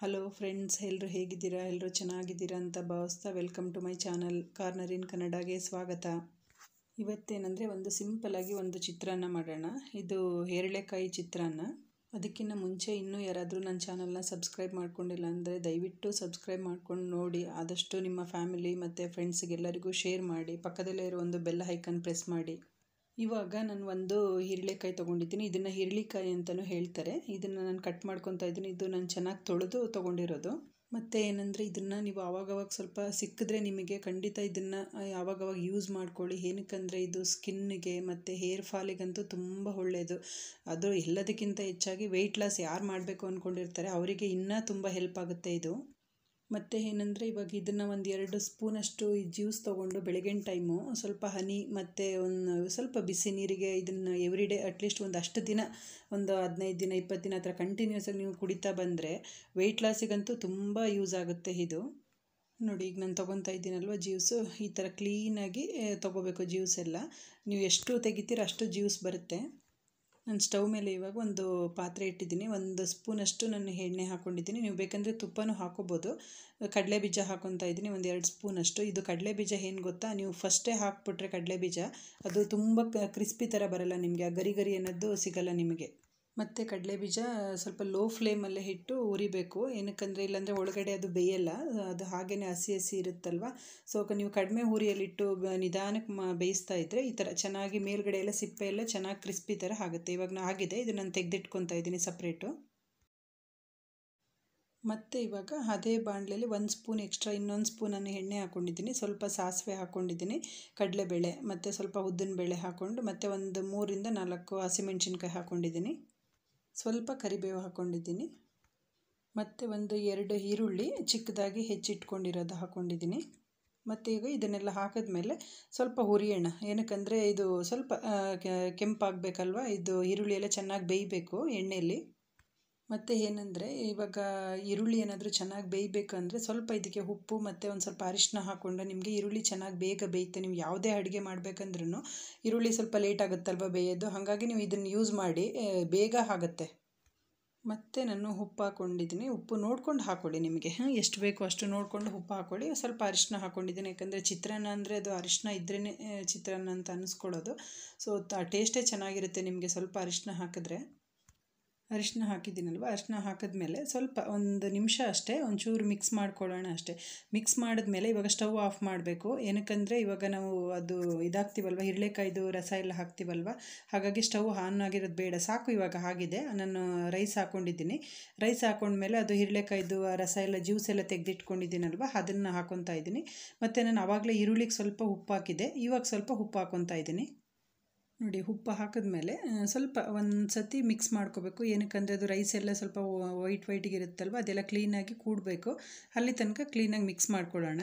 hello friends ಎಲ್ಲರೂ ಹೇಗಿದ್ದೀರಾ ಎಲ್ಲರೂ ಚೆನ್ನಾಗಿದ್ದೀರಾ ಅಂತ ಭಾವಿಸ್ತಾ welcome to my channel corner in ಕನ್ನಡಗೆ ಸ್ವಾಗತ ಇವತ್ತೇನೆಂದರೆ ಒಂದು ಸಿಂಪಲಾಗಿ ಒಂದು ಚಿತ್ರಾನ್ನ ಮಾಡೋಣ ಇದು ಹೇರಳೆಕಾಯಿ ಚಿತ್ರಾನ್ನ ಅದಕ್ಕಿಂತ ಮುಂಚೆ ಇನ್ನೂ ಯಾರಾದರೂ ನನ್ನ ಚಾನಲ್ನ ಸಬ್ಸ್ಕ್ರೈಬ್ ಮಾಡ್ಕೊಂಡಿಲ್ಲ ಅಂದರೆ ದಯವಿಟ್ಟು ಸಬ್ಸ್ಕ್ರೈಬ್ ಮಾಡ್ಕೊಂಡು ನೋಡಿ ಆದಷ್ಟು ನಿಮ್ಮ ಫ್ಯಾಮಿಲಿ ಮತ್ತು ಫ್ರೆಂಡ್ಸ್ಗೆಲ್ಲರಿಗೂ ಶೇರ್ ಮಾಡಿ ಪಕ್ಕದಲ್ಲೇ ಇರೋ ಒಂದು ಬೆಲ್ಲ ಹೈಕನ್ ಪ್ರೆಸ್ ಮಾಡಿ ಇವಾಗ ನಾನು ಒಂದು ಹೀರೆಕಾಯಿ ತೊಗೊಂಡಿದ್ದೀನಿ ಇದನ್ನು ಹೀರೆಕಾಯಿ ಅಂತಲೂ ಹೇಳ್ತಾರೆ ಇದನ್ನು ನಾನು ಕಟ್ ಮಾಡ್ಕೊತಾ ಇದ್ದೀನಿ ಇದು ನಾನು ಚೆನ್ನಾಗಿ ತೊಳೆದು ತೊಗೊಂಡಿರೋದು ಮತ್ತು ಏನಂದರೆ ಇದನ್ನು ನೀವು ಆವಾಗವಾಗ ಸ್ವಲ್ಪ ಸಿಕ್ಕಿದ್ರೆ ನಿಮಗೆ ಖಂಡಿತ ಇದನ್ನು ಯಾವಾಗವಾಗ ಯೂಸ್ ಮಾಡ್ಕೊಳ್ಳಿ ಏನಕ್ಕಂದರೆ ಇದು ಸ್ಕಿನ್ನಿಗೆ ಮತ್ತು ಹೇರ್ ಫಾಲಿಗಂತೂ ತುಂಬ ಒಳ್ಳೆಯದು ಅದು ಎಲ್ಲದಕ್ಕಿಂತ ಹೆಚ್ಚಾಗಿ ವೆಯ್ಟ್ ಲಾಸ್ ಯಾರು ಮಾಡಬೇಕು ಅಂದ್ಕೊಂಡಿರ್ತಾರೆ ಅವರಿಗೆ ಇನ್ನೂ ತುಂಬ ಹೆಲ್ಪ್ ಆಗುತ್ತೆ ಇದು ಮತ್ತು ಏನಂದರೆ ಇವಾಗ ಇದನ್ನು ಒಂದು ಎರಡು ಸ್ಪೂನಷ್ಟು ಈ ಜ್ಯೂಸ್ ತೊಗೊಂಡು ಬೆಳಗಿನ ಟೈಮು ಸ್ವಲ್ಪ ಹನಿ ಮತ್ತು ಒಂದು ಸ್ವಲ್ಪ ಬಿಸಿ ನೀರಿಗೆ ಇದನ್ನು ಎವ್ರಿ ಡೇ ಅಟ್ಲೀಸ್ಟ್ ಒಂದು ಅಷ್ಟು ದಿನ ಒಂದು ಹದಿನೈದು ದಿನ ಇಪ್ಪತ್ತು ದಿನ ಹತ್ರ ಕಂಟಿನ್ಯೂಸಾಗಿ ಕಂಟಿನ್ಯೂಸ್ ಆಗಿ ನೀವು ಕುಡಿತಾ ಬಂದರೆ ವೆಯ್ಟ್ ಲಾಸಿಗಂತೂ ತುಂಬ ಯೂಸ್ ಆಗುತ್ತೆ ಇದು ನೋಡಿ ಈಗ ನಾನು ತೊಗೊತಾ ಇದ್ದೀನಲ್ವ ಜ್ಯೂಸು ಈ ಥರ ಕ್ಲೀನಾಗಿ ತೊಗೋಬೇಕು ಎಲ್ಲ ನೀವು ಎಷ್ಟು ತೆಗಿತೀರ ಅಷ್ಟು ಜ್ಯೂಸ್ ಬರುತ್ತೆ ನಾನು ಸ್ಟವ್ ಮೇಲೆ ಇವಾಗ ಒಂದು ಪಾತ್ರೆ ಇಟ್ಟಿದ್ದೀನಿ ಒಂದು ಸ್ಪೂನಷ್ಟು ನಾನು ಎಣ್ಣೆ ಹಾಕ್ಕೊಂಡಿದ್ದೀನಿ ನೀವು ಬೇಕಂದರೆ ತುಪ್ಪನೂ ಹಾಕೋಬೋದು ಕಡಲೆ ಬೀಜ ಹಾಕೊತಾ ಇದ್ದೀನಿ ಒಂದು ಎರಡು ಸ್ಪೂನಷ್ಟು ಇದು ಕಡಲೆ ಬೀಜ ಏನು ಗೊತ್ತಾ ನೀವು ಫಸ್ಟೇ ಹಾಕ್ಬಿಟ್ರೆ ಕಡಲೆ ಬೀಜ ಅದು ತುಂಬ ಕ್ರಿಸ್ಪಿ ಥರ ಬರಲ್ಲ ನಿಮಗೆ ಆ ಗರಿ ಗರಿ ಅನ್ನೋದು ಸಿಗಲ್ಲ ನಿಮಗೆ ಮತ್ತು ಬೀಜ ಸ್ವಲ್ಪ ಲೋ ಫ್ಲೇಮಲ್ಲೇ ಇಟ್ಟು ಉರಿಬೇಕು ಏನಕ್ಕಂದರೆ ಇಲ್ಲಾಂದರೆ ಒಳಗಡೆ ಅದು ಬೇಯಲ್ಲ ಅದು ಹಾಗೇ ಹಸಿ ಹಸಿ ಇರುತ್ತಲ್ವ ಸೊ ನೀವು ಕಡಿಮೆ ಉರಿಯಲ್ಲಿಟ್ಟು ನಿಧಾನಕ್ಕೆ ಮ ಬೇಯಿಸ್ತಾ ಇದ್ದರೆ ಈ ಥರ ಚೆನ್ನಾಗಿ ಮೇಲ್ಗಡೆ ಎಲ್ಲ ಸಿಪ್ಪೆ ಎಲ್ಲ ಚೆನ್ನಾಗಿ ಕ್ರಿಸ್ಪಿ ಥರ ಆಗುತ್ತೆ ಇವಾಗ ನಾನು ಆಗಿದೆ ಇದು ನಾನು ತೆಗೆದಿಟ್ಕೊತಾ ಇದ್ದೀನಿ ಸಪ್ರೇಟು ಮತ್ತು ಇವಾಗ ಅದೇ ಬಾಣಲೆಯಲ್ಲಿ ಒಂದು ಸ್ಪೂನ್ ಎಕ್ಸ್ಟ್ರಾ ಇನ್ನೊಂದು ಸ್ಪೂನನ್ನು ಎಣ್ಣೆ ಹಾಕ್ಕೊಂಡಿದ್ದೀನಿ ಸ್ವಲ್ಪ ಸಾಸಿವೆ ಹಾಕ್ಕೊಂಡಿದ್ದೀನಿ ಕಡಲೆಬೇಳೆ ಮತ್ತು ಸ್ವಲ್ಪ ಉದ್ದಿನ ಬೇಳೆ ಹಾಕ್ಕೊಂಡು ಮತ್ತು ಒಂದು ಮೂರಿಂದ ನಾಲ್ಕು ಹಸಿಮೆಣ್ಸಿನ್ಕಾಯಿ ಹಾಕ್ಕೊಂಡಿದ್ದೀನಿ ಸ್ವಲ್ಪ ಕರಿಬೇವು ಹಾಕ್ಕೊಂಡಿದ್ದೀನಿ ಮತ್ತು ಒಂದು ಎರಡು ಈರುಳ್ಳಿ ಚಿಕ್ಕದಾಗಿ ಹೆಚ್ಚಿಟ್ಕೊಂಡಿರೋದು ಹಾಕ್ಕೊಂಡಿದ್ದೀನಿ ಮತ್ತು ಈಗ ಇದನ್ನೆಲ್ಲ ಹಾಕಿದ್ಮೇಲೆ ಸ್ವಲ್ಪ ಹುರಿಯೋಣ ಏನಕ್ಕಂದರೆ ಇದು ಸ್ವಲ್ಪ ಕೆಂಪಾಗಬೇಕಲ್ವ ಇದು ಈರುಳ್ಳಿ ಎಲ್ಲ ಚೆನ್ನಾಗಿ ಬೇಯಬೇಕು ಎಣ್ಣೆಯಲ್ಲಿ ಮತ್ತು ಏನಂದ್ರೆ ಇವಾಗ ಈರುಳ್ಳಿ ಏನಾದರೂ ಚೆನ್ನಾಗಿ ಬೇಯಬೇಕು ಅಂದರೆ ಸ್ವಲ್ಪ ಇದಕ್ಕೆ ಉಪ್ಪು ಮತ್ತು ಒಂದು ಸ್ವಲ್ಪ ಅರಿಶಿನ ಹಾಕ್ಕೊಂಡು ನಿಮಗೆ ಈರುಳ್ಳಿ ಚೆನ್ನಾಗಿ ಬೇಗ ಬೇಯುತ್ತೆ ನೀವು ಯಾವುದೇ ಅಡುಗೆ ಮಾಡಬೇಕಂದ್ರೂ ಈರುಳ್ಳಿ ಸ್ವಲ್ಪ ಲೇಟ್ ಆಗುತ್ತಲ್ವ ಬೇಯೋದು ಹಾಗಾಗಿ ನೀವು ಇದನ್ನು ಯೂಸ್ ಮಾಡಿ ಬೇಗ ಆಗುತ್ತೆ ಮತ್ತು ನಾನು ಉಪ್ಪು ಹಾಕ್ಕೊಂಡಿದ್ದೀನಿ ಉಪ್ಪು ನೋಡ್ಕೊಂಡು ಹಾಕ್ಕೊಳ್ಳಿ ನಿಮಗೆ ಹಾಂ ಎಷ್ಟು ಬೇಕು ಅಷ್ಟು ನೋಡಿಕೊಂಡು ಉಪ್ಪು ಹಾಕ್ಕೊಳ್ಳಿ ಸ್ವಲ್ಪ ಅರಿಶಿನ ಹಾಕ್ಕೊಂಡಿದ್ದೀನಿ ಯಾಕಂದರೆ ಚಿತ್ರಾನ್ನ ಅಂದರೆ ಅದು ಅರಿಶಿನ ಇದ್ರೇ ಚಿತ್ರಾನ್ನ ಅಂತ ಅನ್ನಿಸ್ಕೊಳ್ಳೋದು ಸೊ ಟೇಸ್ಟೇ ಚೆನ್ನಾಗಿರುತ್ತೆ ನಿಮಗೆ ಸ್ವಲ್ಪ ಅರಿಶಿನ ಹಾಕಿದ್ರೆ ಅರಿಶಿನ ಹಾಕಿದ್ದೀನಲ್ವ ಅರಿಶಿನ ಹಾಕಿದ್ಮೇಲೆ ಸ್ವಲ್ಪ ಒಂದು ನಿಮಿಷ ಅಷ್ಟೇ ಒಂಚೂರು ಮಿಕ್ಸ್ ಮಾಡ್ಕೊಳ್ಳೋಣ ಅಷ್ಟೇ ಮಿಕ್ಸ್ ಮಾಡಿದ್ಮೇಲೆ ಇವಾಗ ಸ್ಟವ್ ಆಫ್ ಮಾಡಬೇಕು ಏನಕ್ಕಂದರೆ ಇವಾಗ ನಾವು ಅದು ಇದಾಗ್ತೀವಲ್ವ ಹಿರಳೆಕಾಯ್ದು ರಸ ಎಲ್ಲ ಹಾಕ್ತೀವಲ್ವ ಹಾಗಾಗಿ ಸ್ಟವ್ ಆನ್ ಆಗಿರೋದು ಬೇಡ ಸಾಕು ಇವಾಗ ಆಗಿದೆ ನಾನು ರೈಸ್ ಹಾಕ್ಕೊಂಡಿದ್ದೀನಿ ರೈಸ್ ಹಾಕ್ಕೊಂಡ್ಮೇಲೆ ಅದು ಹಿರಳೆಕಾಯ್ದು ರಸ ಎಲ್ಲ ಜ್ಯೂಸ್ ಎಲ್ಲ ತೆಗೆದಿಟ್ಕೊಂಡಿದ್ದೀನಲ್ವ ಅದನ್ನು ಹಾಕೊತಾ ಇದ್ದೀನಿ ಮತ್ತು ನಾನು ಆವಾಗಲೇ ಈರುಳ್ಳಿಗೆ ಸ್ವಲ್ಪ ಉಪ್ಪು ಹಾಕಿದೆ ಇವಾಗ ಸ್ವಲ್ಪ ಉಪ್ಪು ಹಾಕೊತಾ ಇದ್ದೀನಿ ನೋಡಿ ಉಪ್ಪು ಹಾಕಿದ್ಮೇಲೆ ಸ್ವಲ್ಪ ಒಂದು ಸತಿ ಮಿಕ್ಸ್ ಮಾಡ್ಕೋಬೇಕು ಏನಕ್ಕಂದರೆ ಅದು ರೈಸ್ ಎಲ್ಲ ಸ್ವಲ್ಪ ವೈಟ್ ಇರುತ್ತಲ್ವ ಅದೆಲ್ಲ ಕ್ಲೀನಾಗಿ ಕೂಡಬೇಕು ಅಲ್ಲಿ ತನಕ ಕ್ಲೀನಾಗಿ ಮಿಕ್ಸ್ ಮಾಡ್ಕೊಳ್ಳೋಣ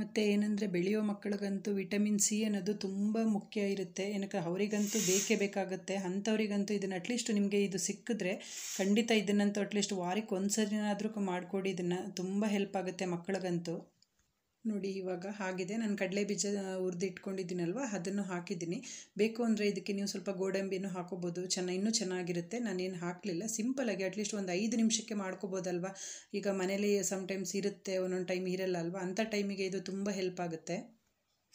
ಮತ್ತು ಏನಂದರೆ ಬೆಳೆಯೋ ಮಕ್ಕಳಿಗಂತೂ ವಿಟಮಿನ್ ಸಿ ಅನ್ನೋದು ತುಂಬ ಮುಖ್ಯ ಇರುತ್ತೆ ಏನಕ್ಕೆ ಅವರಿಗಂತೂ ಬೇಕೇ ಬೇಕಾಗುತ್ತೆ ಅಂಥವರಿಗಂತೂ ಇದನ್ನು ಅಟ್ಲೀಸ್ಟ್ ನಿಮಗೆ ಇದು ಸಿಕ್ಕಿದ್ರೆ ಖಂಡಿತ ಇದನ್ನಂತೂ ಅಟ್ಲೀಸ್ಟ್ ವಾರಕ್ಕೆ ಒಂದು ಸರಿನಾದರೂ ಮಾಡಿಕೊಡಿ ಇದನ್ನು ತುಂಬ ಹೆಲ್ಪ್ ಆಗುತ್ತೆ ಮಕ್ಕಳಿಗಂತೂ ನೋಡಿ ಇವಾಗ ಆಗಿದೆ ನಾನು ಕಡಲೆ ಬೀಜ ಇಟ್ಕೊಂಡಿದ್ದೀನಲ್ವ ಅದನ್ನು ಹಾಕಿದ್ದೀನಿ ಬೇಕು ಅಂದರೆ ಇದಕ್ಕೆ ನೀವು ಸ್ವಲ್ಪ ಗೋಡಂಬಿನೂ ಹಾಕೋಬೋದು ಚೆನ್ನ ಇನ್ನೂ ಚೆನ್ನಾಗಿರುತ್ತೆ ನಾನೇನು ಹಾಕಲಿಲ್ಲ ಸಿಂಪಲಾಗಿ ಅಟ್ಲೀಸ್ಟ್ ಒಂದು ಐದು ನಿಮಿಷಕ್ಕೆ ಮಾಡ್ಕೋಬೋದಲ್ವ ಈಗ ಮನೇಲಿ ಟೈಮ್ಸ್ ಇರುತ್ತೆ ಒಂದೊಂದು ಟೈಮ್ ಇರಲ್ಲ ಅಲ್ವಾ ಅಂಥ ಟೈಮಿಗೆ ಇದು ತುಂಬ ಹೆಲ್ಪ್ ಆಗುತ್ತೆ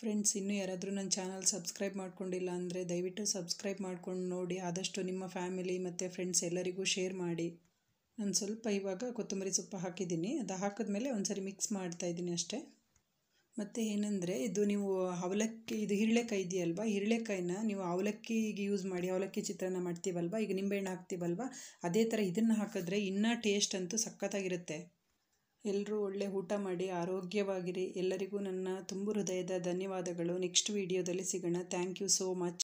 ಫ್ರೆಂಡ್ಸ್ ಇನ್ನೂ ಯಾರಾದರೂ ನನ್ನ ಚಾನಲ್ ಸಬ್ಸ್ಕ್ರೈಬ್ ಮಾಡ್ಕೊಂಡಿಲ್ಲ ಅಂದರೆ ದಯವಿಟ್ಟು ಸಬ್ಸ್ಕ್ರೈಬ್ ಮಾಡ್ಕೊಂಡು ನೋಡಿ ಆದಷ್ಟು ನಿಮ್ಮ ಫ್ಯಾಮಿಲಿ ಮತ್ತು ಫ್ರೆಂಡ್ಸ್ ಎಲ್ಲರಿಗೂ ಶೇರ್ ಮಾಡಿ ನಾನು ಸ್ವಲ್ಪ ಇವಾಗ ಕೊತ್ತಂಬರಿ ಸೊಪ್ಪು ಹಾಕಿದ್ದೀನಿ ಅದು ಹಾಕಿದ್ಮೇಲೆ ಒಂದು ಸರಿ ಮಿಕ್ಸ್ ಮಾಡ್ತಾಯಿದ್ದೀನಿ ಅಷ್ಟೇ ಮತ್ತು ಏನಂದ್ರೆ ಇದು ನೀವು ಅವಲಕ್ಕಿ ಇದು ಹಿರಳೆಕಾಯಿ ಇದೆಯಲ್ವ ಹಿರಳೆಕಾಯಿನ ನೀವು ಅವಲಕ್ಕಿಗೆ ಯೂಸ್ ಮಾಡಿ ಅವಲಕ್ಕಿ ಚಿತ್ರಾನ್ನ ಮಾಡ್ತೀವಲ್ವ ಈಗ ನಿಂಬೆಹಣ್ಣು ಹಾಕ್ತೀವಲ್ವ ಅದೇ ಥರ ಇದನ್ನು ಹಾಕಿದ್ರೆ ಇನ್ನೂ ಟೇಸ್ಟ್ ಅಂತೂ ಸಖತ್ತಾಗಿರುತ್ತೆ ಎಲ್ಲರೂ ಒಳ್ಳೆ ಊಟ ಮಾಡಿ ಆರೋಗ್ಯವಾಗಿರಿ ಎಲ್ಲರಿಗೂ ನನ್ನ ತುಂಬು ಹೃದಯದ ಧನ್ಯವಾದಗಳು ನೆಕ್ಸ್ಟ್ ವೀಡಿಯೋದಲ್ಲಿ ಸಿಗೋಣ ಥ್ಯಾಂಕ್ ಯು ಸೋ ಮಚ್